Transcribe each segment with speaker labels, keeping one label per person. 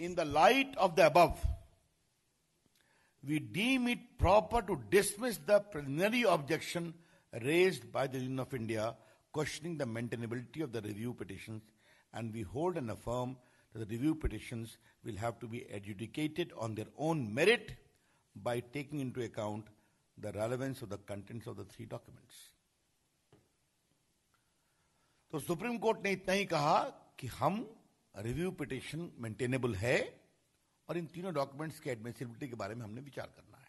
Speaker 1: in the light of the above, we deem it proper to dismiss the preliminary objection raised by the Union of India questioning the maintainability of the review petitions and we hold and affirm that the review petitions will have to be adjudicated on their own merit by taking into account the relevance of the contents of the three documents. So, Supreme Court ने इतना ही कहा कि हम review petition maintainable है और इन तीनों documents के admissibility के बारे में हमने विचार करना है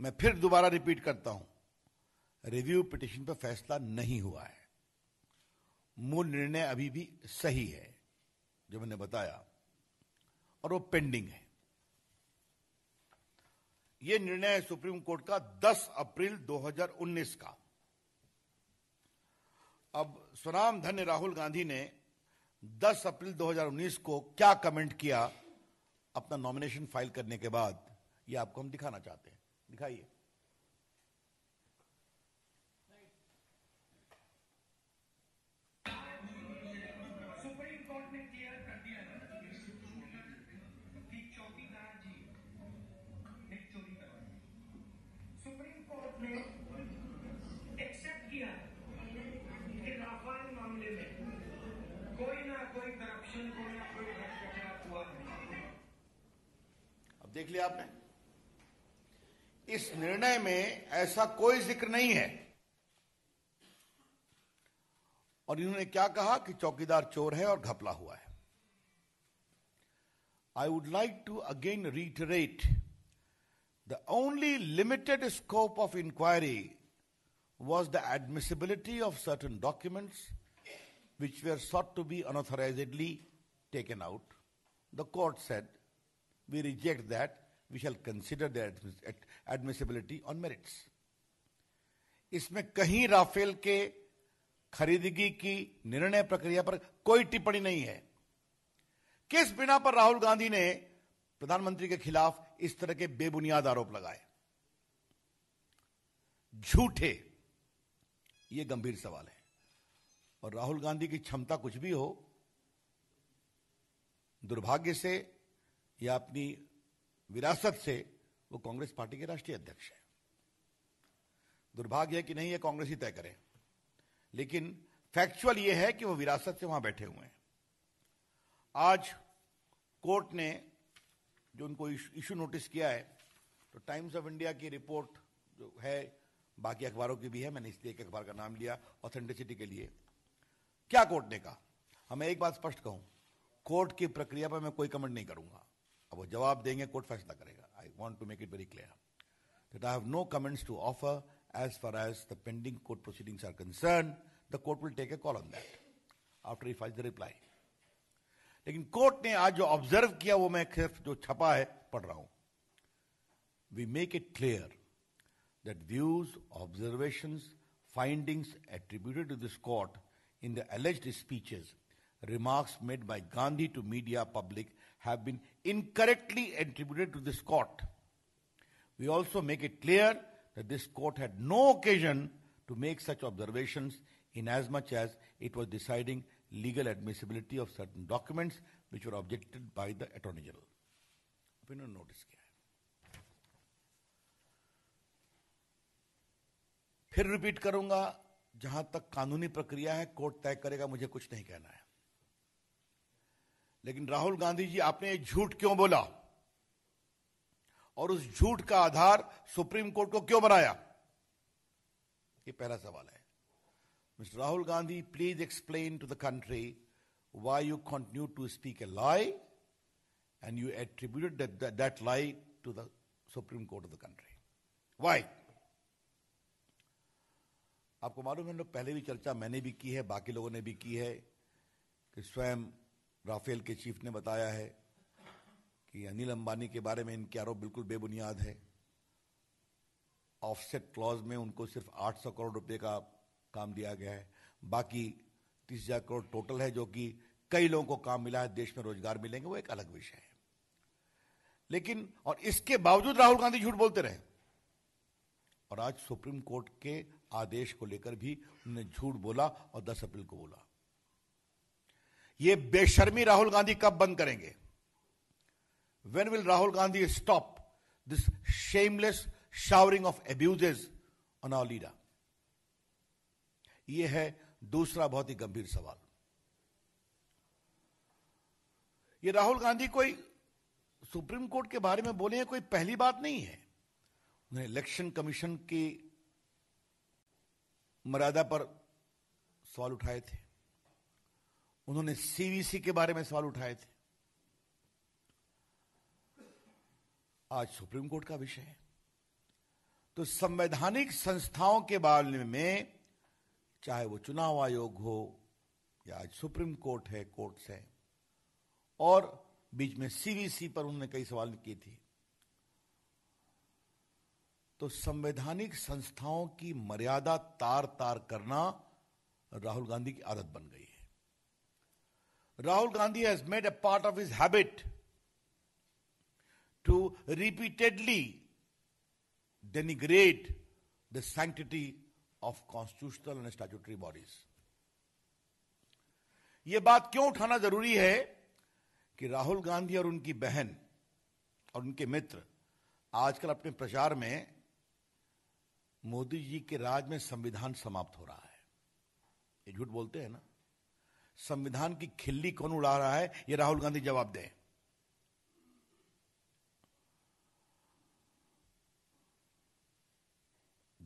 Speaker 1: मैं फिर दोबारा रिपीट करता हूं रिव्यू पिटिशन पर फैसला नहीं हुआ है मूल निर्णय अभी भी सही है जो मैंने बताया और वो पेंडिंग है यह निर्णय है सुप्रीम कोर्ट का 10 अप्रैल 2019 का अब स्वराम धन्य राहुल गांधी ने दस अप्रैल 2019 को क्या कमेंट किया अपना नॉमिनेशन फाइल करने के बाद ये आपको हम दिखाना चाहते हैं दिखाइए अब देख लिया आपने इस निर्णय में ऐसा कोई जिक्र नहीं है और इन्होंने क्या कहा कि चौकीदार चोर है और घपला हुआ है I would like to again reiterate the only limited scope of inquiry was the admissibility of certain documents which were sought to be unauthorizedly taken out. The court said, we reject that, we shall consider their admissibility on merits. इसमें कहीं Rafale के खरीदगी की निर्णय प्रक्रिया पर कोई टिप्पणी नहीं है किस बिना पर राहुल गांधी ने प्रधानमंत्री के खिलाफ इस तरह के बेबुनियाद आरोप लगाए झूठे ये गंभीर सवाल है और राहुल गांधी की क्षमता कुछ भी हो दुर्भाग्य से या अपनी विरासत से वो कांग्रेस पार्टी के राष्ट्रीय अध्यक्ष है दुर्भाग्य है कि नहीं ये कांग्रेस ही तय करें लेकिन फैक्चुअल ये है कि वो विरासत से वहां बैठे हुए हैं आज कोर्ट ने जो उनको इशू नोटिस किया है तो टाइम्स ऑफ इंडिया की रिपोर्ट जो है बाकी अखबारों की भी है मैंने इसलिए एक अखबार का नाम लिया ऑथेंटिसिटी के लिए क्या कोर्ट ने कहा हमें एक बात स्पष्ट कहूं कोर्ट की प्रक्रिया पर मैं कोई कमेंट नहीं करूंगा अब वो जवाब देंगे कोर्ट फैसला करेगा I want to make it very clear that I have no comments to offer as far as the pending court proceedings are concern the court will take a call on that after he files the reply लेकिन court ने आज जो observe किया वो मैं सिर्फ जो छपा है पढ़ रहा हूं we make it clear that views observation findings attributed to this court in the alleged speeches, remarks made by Gandhi to media public have been incorrectly attributed to this court. We also make it clear that this court had no occasion to make such observations inasmuch as it was deciding legal admissibility of certain documents which were objected by the Attorney General. Opinion notice है फिर repeat करूंगा जहां तक कानूनी प्रक्रिया है court तय करेगा मुझे कुछ नहीं कहना है लेकिन राहुल गांधी जी आपने ये झूठ क्यों बोला और उस झूठ का आधार सुप्रीम कोर्ट को क्यों बनाया ये पहला सवाल है mister Rahul Gandhi please explain to the country why you continue to speak a lie and you attributed that lie to the Supreme Court of the country why आपको मालूम है पहले भी चर्चा मैंने भी की है बाकी लोगों ने भी की है कि स्वयं राफेल के चीफ ने बताया है कि अनिल अंबानी के बारे में इनके आरोप बिल्कुल बेबुनियाद है ऑफसेट क्लॉज में उनको सिर्फ 800 करोड़ रुपए का काम दिया गया है बाकी तीस हजार करोड़ टोटल है जो कि कई लोगों को काम मिला है देश में रोजगार मिलेंगे वो एक अलग विषय है लेकिन और इसके बावजूद राहुल गांधी झूठ बोलते रहे और आज सुप्रीम कोर्ट के आदेश को लेकर भी उन्होंने झूठ बोला और 10 अप्रैल को बोला ये बेशर्मी राहुल गांधी कब बंद करेंगे when will Rahul Gandhi stop this shameless showering of abuses on our leader यह है दूसरा बहुत ही गंभीर सवाल ये राहुल गांधी कोई सुप्रीम कोर्ट के बारे में बोले हैं कोई पहली बात नहीं है उन्हें इलेक्शन कमीशन की मर्यादा पर सवाल उठाए थे उन्होंने सीवीसी के बारे में सवाल उठाए थे आज सुप्रीम कोर्ट का विषय है तो संवैधानिक संस्थाओं के बारे में चाहे वो चुनाव आयोग हो या आज सुप्रीम कोर्ट है कोर्ट्स है और बीच में सीवीसी पर उन्होंने कई सवाल किए थे तो संवैधानिक संस्थाओं की मर्यादा तार तार करना राहुल गांधी की आदत बन गई है Rahul Gandhi has made a part of his habit to repeatedly denigrate the sanctity of constitutional and statutory bodies ये बात क्यों उठाना जरूरी है कि राहुल गांधी और उनकी बहन और उनके मित्र आजकल अपने प्रचार में मोदी जी के राज में संविधान समाप्त हो रहा है ये झूठ बोलते हैं ना संविधान की खिल्ली कौन उड़ा रहा है ये राहुल गांधी जवाब दें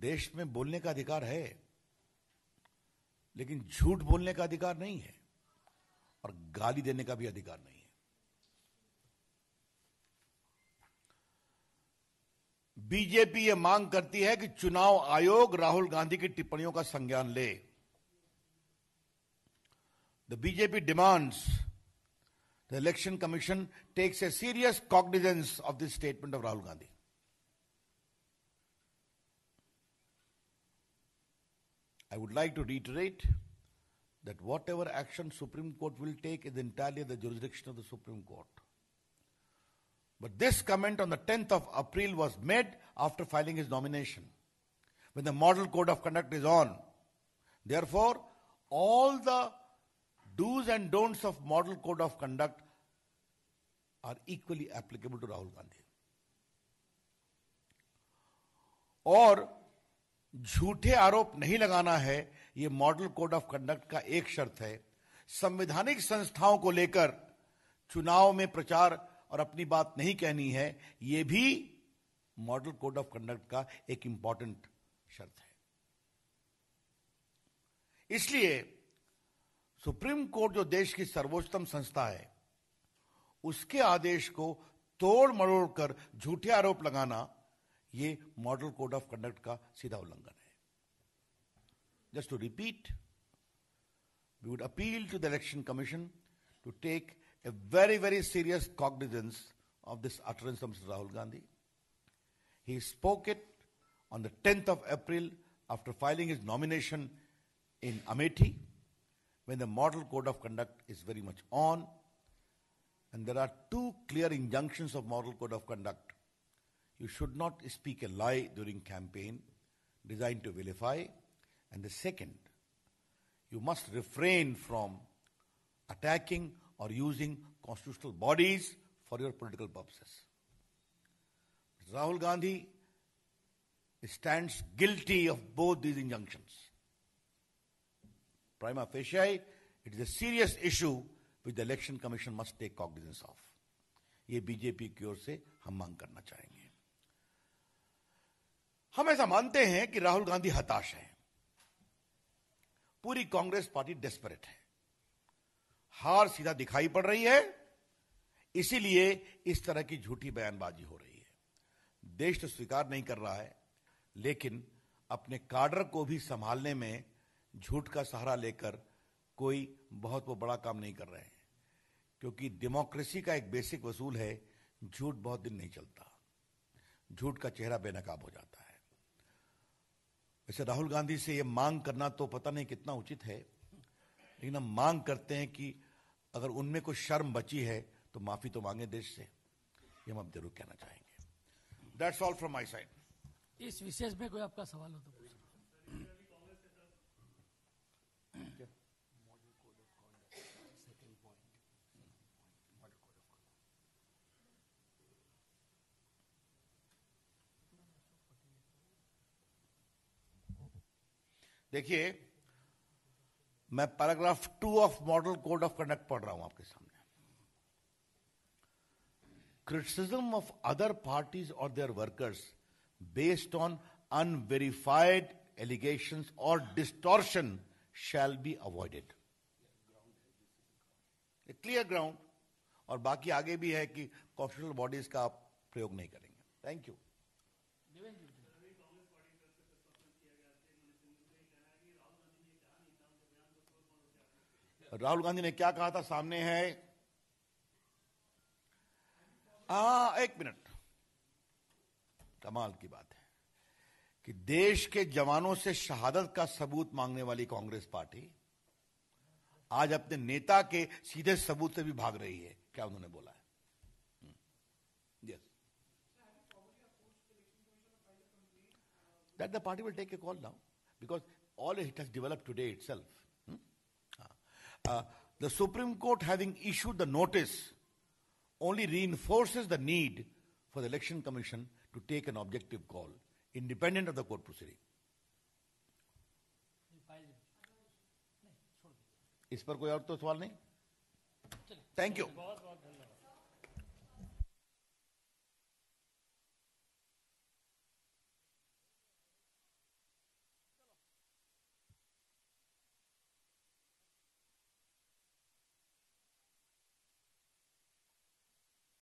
Speaker 1: देश में बोलने का अधिकार है लेकिन झूठ बोलने का अधिकार नहीं है और गाली देने का भी अधिकार नहीं है बीजेपी ये मांग करती है कि चुनाव आयोग राहुल गांधी की टिप्पणियों का संज्ञान ले the BJP demands the Election Commission takes a serious cognizance of this statement of Rahul Gandhi I would like to reiterate that whatever action Supreme Court will take is entirely the jurisdiction of the Supreme Court. But this comment on the 10th of April was made after filing his nomination, when the model code of conduct is on. Therefore, all the do's and don'ts of model code of conduct are equally applicable to Rahul Gandhi. और झूठे आरोप नहीं लगाना है ये model code of conduct का एक शर्त है संवैधानिक संस्थाओं को लेकर चुनाव में प्रचार और अपनी बात नहीं कहनी है यह भी मॉडल कोड ऑफ कंडक्ट का एक इंपॉर्टेंट शर्त है इसलिए सुप्रीम कोर्ट जो देश की सर्वोच्चतम संस्था है उसके आदेश को तोड़ मरोड़ कर झूठे आरोप लगाना ये मॉडल कोड ऑफ कंडक्ट का सीधा उल्लंघन है just to repeat we would appeal to the Election Commission to take a very, very serious cognizance of this utterance of Mr. Rahul Gandhi. He spoke it on the 10th of April after filing his nomination in Amethi, when the model code of conduct is very much on. And there are two clear injunctions of model code of conduct. You should not speak a lie during campaign designed to vilify. And the second, you must refrain from attacking or using constitutional bodies for your political purposes. Rahul Gandhi stands guilty of both these injunctions. Prima facie, it is a serious issue which the Election Commission must take cognizance of. ये BJP की ओर से हम मांग करना चाहेंगे हम ऐसा मानते हैं कि राहुल गांधी हताश हैं पूरी कांग्रेस पार्टी डेस्परेट है हार सीधा दिखाई पड़ रही है इसीलिए इस तरह की झूठी बयानबाजी हो रही है देश तो स्वीकार नहीं कर रहा है लेकिन अपने काडर को भी संभालने में झूठ का सहारा लेकर कोई बहुत वो बड़ा काम नहीं कर रहे हैं क्योंकि डेमोक्रेसी का एक बेसिक वसूल है झूठ बहुत दिन नहीं चलता झूठ का चेहरा बेनकाब हो जाता है वैसे राहुल गांधी से ये मांग करना तो पता नहीं कितना उचित है लेकिन हम मांग करते हैं कि अगर उनमें कोई शर्म बची है तो माफी तो मांगे देश से ये हम जरूर कहना चाहेंगे that's all from my side इस विशेष में कोई आपका सवाल हो तो देखिए मैं paragraph two of model code of conduct पढ़ रहा हूं आपके सामने criticism of other parties or their workers based on unverified allegation or distortion shall be avoided clear ground और बाकी आगे भी है कि कॉन्स्टिट्यूशनल बॉडीज का आप प्रयोग नहीं करेंगे थैंक यू राहुल गांधी ने क्या कहा था सामने है आ, एक मिनट कमाल की बात है कि देश के जवानों से शहादत का सबूत मांगने वाली कांग्रेस पार्टी आज अपने नेता के सीधे सबूत से भी भाग रही है क्या उन्होंने बोला है yes that the party will take a call now because all it has develop today self Uh, the Supreme Court having issued the notice only reinforces the need for the Election Commission to take an objective call, independent of the court proceeding. Is there any other question? Thank you.